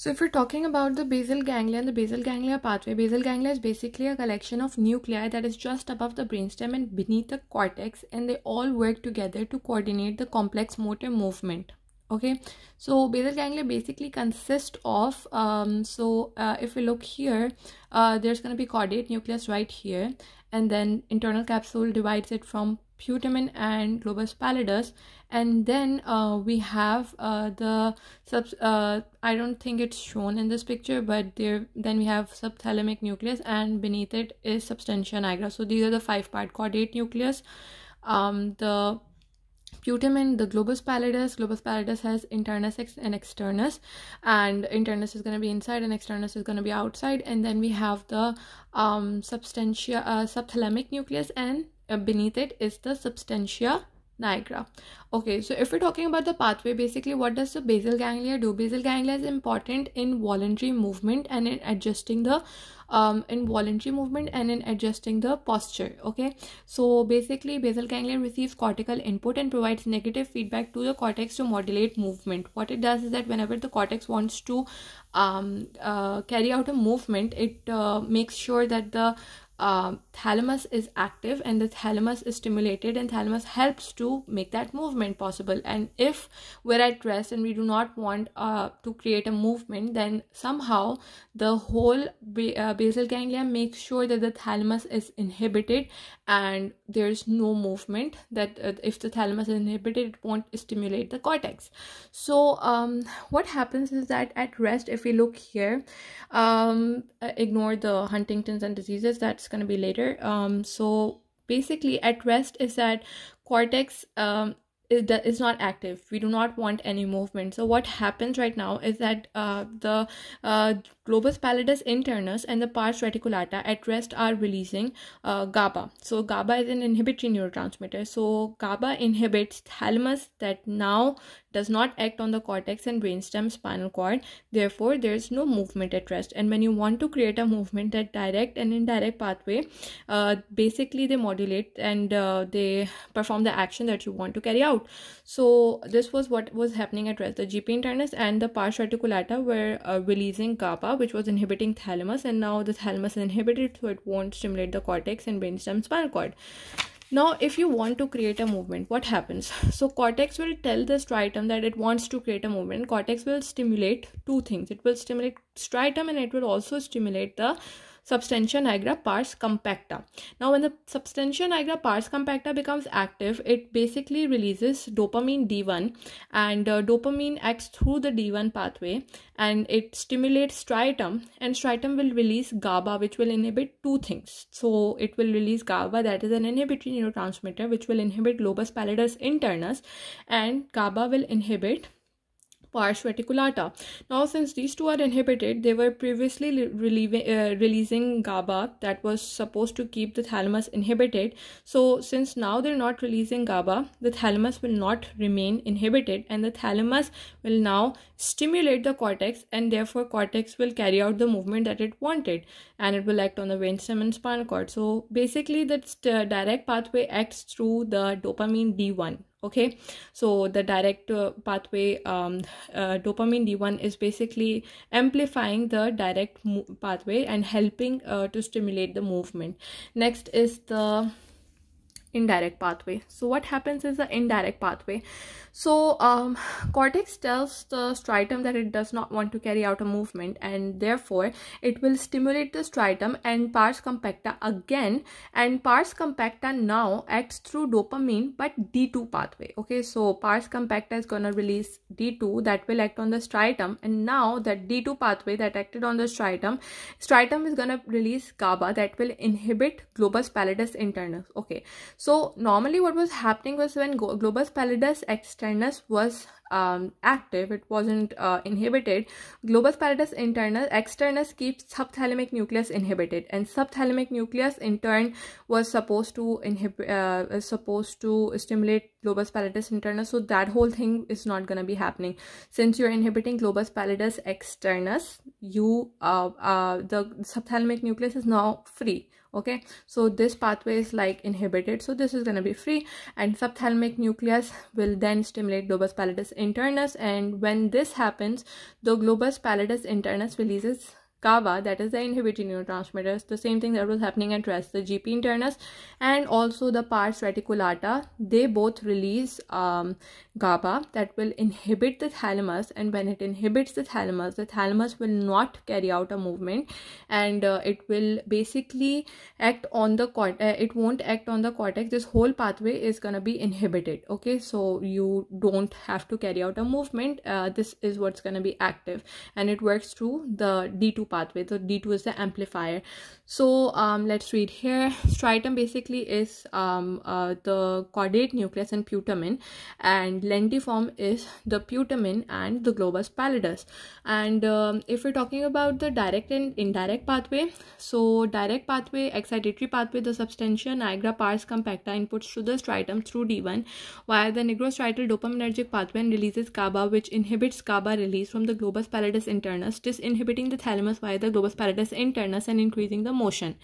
So if we're talking about the basal ganglia and the basal ganglia pathway, basal ganglia is basically a collection of nuclei that is just above the brainstem and beneath the cortex and they all work together to coordinate the complex motor movement okay so basal ganglia basically consist of um, so uh, if we look here uh, there's going to be caudate nucleus right here and then internal capsule divides it from putamen and globus pallidus and then uh, we have uh, the sub uh, i don't think it's shown in this picture but there then we have subthalamic nucleus and beneath it is substantia nigra so these are the five part caudate nucleus um, the sputum in the globus pallidus globus pallidus has internus and externus and internus is going to be inside and externus is going to be outside and then we have the um substantia uh, subthalamic nucleus and uh, beneath it is the substantia Niagara. Okay, so if we're talking about the pathway, basically what does the basal ganglia do? Basal ganglia is important in voluntary movement and in adjusting the um, in voluntary movement and in adjusting the posture. Okay, so basically basal ganglia receives cortical input and provides negative feedback to the cortex to modulate movement. What it does is that whenever the cortex wants to um, uh, carry out a movement, it uh, makes sure that the uh, thalamus is active and the thalamus is stimulated and thalamus helps to make that movement possible and if we're at rest and we do not want uh, to create a movement then somehow the whole ba uh, basal ganglia makes sure that the thalamus is inhibited and there's no movement that uh, if the thalamus is inhibited it won't stimulate the cortex so um, what happens is that at rest if we look here um, uh, ignore the huntington's and diseases that's going to be later um so basically at rest is that cortex um is, is not active we do not want any movement so what happens right now is that uh, the uh, globus pallidus internus and the pars reticulata at rest are releasing uh, GABA. So GABA is an inhibitory neurotransmitter. So GABA inhibits thalamus that now does not act on the cortex and brainstem spinal cord. Therefore, there is no movement at rest. And when you want to create a movement that direct and indirect pathway, uh, basically they modulate and uh, they perform the action that you want to carry out. So this was what was happening at rest. The GP internus and the pars reticulata were uh, releasing GABA which was inhibiting thalamus and now the thalamus is inhibited so it won't stimulate the cortex and brainstem spinal cord now if you want to create a movement what happens so cortex will tell the striatum that it wants to create a movement cortex will stimulate two things it will stimulate striatum and it will also stimulate the substantia nigra pars compacta. Now when the substantia nigra pars compacta becomes active, it basically releases dopamine D1 and uh, dopamine acts through the D1 pathway and it stimulates striatum and striatum will release GABA which will inhibit two things. So it will release GABA that is an inhibitory neurotransmitter which will inhibit lobus pallidus internus and GABA will inhibit pars reticulata. Now, since these two are inhibited, they were previously uh, releasing GABA that was supposed to keep the thalamus inhibited. So, since now they're not releasing GABA, the thalamus will not remain inhibited and the thalamus will now stimulate the cortex and therefore cortex will carry out the movement that it wanted and it will act on the brainstem and spinal cord. So, basically, that direct pathway acts through the dopamine D1 okay so the direct uh, pathway um, uh, dopamine d1 is basically amplifying the direct pathway and helping uh, to stimulate the movement next is the indirect pathway so what happens is the indirect pathway so um, cortex tells the striatum that it does not want to carry out a movement and therefore it will stimulate the striatum and pars compacta again and pars compacta now acts through dopamine but d2 pathway okay so pars compacta is gonna release d2 that will act on the striatum and now that d2 pathway that acted on the striatum striatum is gonna release GABA that will inhibit globus pallidus internus okay so normally what was happening was when Globus pallidus externus was um, active, it wasn't uh, inhibited, globus pallidus internus externus keeps subthalamic nucleus inhibited, and subthalamic nucleus in turn was supposed to inhibit, uh, supposed to stimulate globus pallidus internus. So that whole thing is not gonna be happening since you're inhibiting globus pallidus externus. You uh, uh, the subthalamic nucleus is now free okay so this pathway is like inhibited so this is going to be free and subthalamic nucleus will then stimulate globus pallidus internus and when this happens the globus pallidus internus releases GABA, that is the inhibitory neurotransmitters, the same thing that was happening at rest, the GP internus, and also the pars reticulata, they both release um, GABA that will inhibit the thalamus. And when it inhibits the thalamus, the thalamus will not carry out a movement and uh, it will basically act on the cortex, uh, it won't act on the cortex. This whole pathway is going to be inhibited. Okay, so you don't have to carry out a movement. Uh, this is what's going to be active and it works through the D2 pathway so d2 is the amplifier so um, let's read here striatum basically is um, uh, the caudate nucleus and putamen and lentiform is the putamen and the globus pallidus and um, if we're talking about the direct and indirect pathway so direct pathway excitatory pathway the substantia nigra pars compacta inputs to the striatum through d1 via the nigrostriatal dopaminergic pathway and releases GABA which inhibits GABA release from the globus pallidus internus disinhibiting the thalamus by the globus pallidus internus and increasing the motion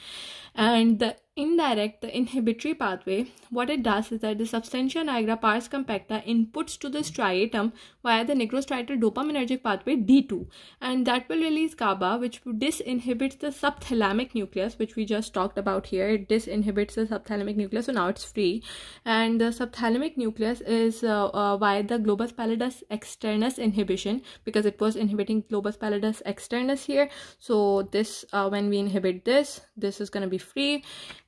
and the indirect the inhibitory pathway, what it does is that the substantia nigra pars compacta inputs to the striatum via the nigrostriatal dopaminergic pathway D2 and that will release GABA which disinhibits the subthalamic nucleus which we just talked about here. It disinhibits the subthalamic nucleus so now it's free and the subthalamic nucleus is uh, uh, via the globus pallidus externus inhibition because it was inhibiting globus pallidus externus here. So this uh, when we inhibit this, this is going to be free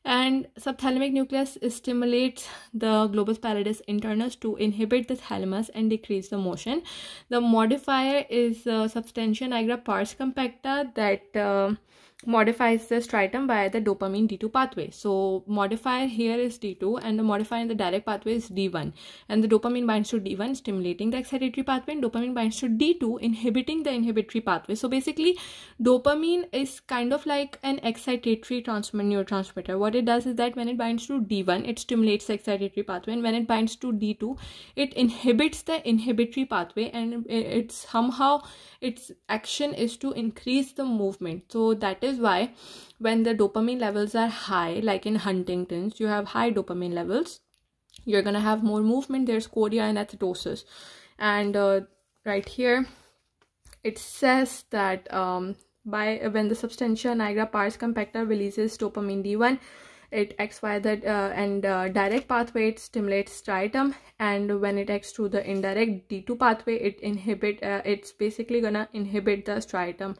and subthalamic nucleus stimulates the globus pallidus internus to inhibit the thalamus and decrease the motion. The modifier is uh, substantia nigra pars compacta that uh, modifies the striatum via the dopamine D2 pathway. So modifier here is D2 and the modifier in the direct pathway is D1 and the dopamine binds to D1 stimulating the excitatory pathway and dopamine binds to D2 inhibiting the inhibitory pathway. So basically dopamine is kind of like an excitatory neurotransmitter. What it does is that when it binds to D1 it stimulates the excitatory pathway and when it binds to D2 it inhibits the inhibitory pathway and it's it somehow its action is to increase the movement. So that is is why when the dopamine levels are high, like in Huntington's, you have high dopamine levels. You're going to have more movement. There's chorea and acidosis. And uh, right here, it says that um, by when the substantia nigra pars compacta releases dopamine D1, it acts via the uh, and uh, direct pathway it stimulates striatum and when it acts through the indirect d2 pathway it inhibit uh, it's basically gonna inhibit the striatum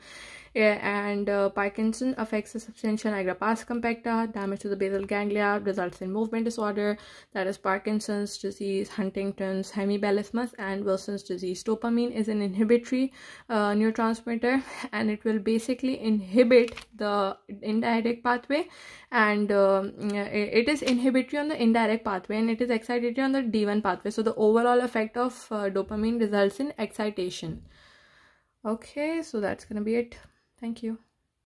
and uh, Parkinson affects the substantia nigra pars compacta, damage to the basal ganglia, results in movement disorder, that is Parkinson's disease, Huntington's, hemibalismus, and Wilson's disease. Dopamine is an inhibitory uh, neurotransmitter and it will basically inhibit the indirect pathway and um, it is inhibitory on the indirect pathway and it is excitatory on the D1 pathway. So the overall effect of uh, dopamine results in excitation. Okay, so that's going to be it. Thank you.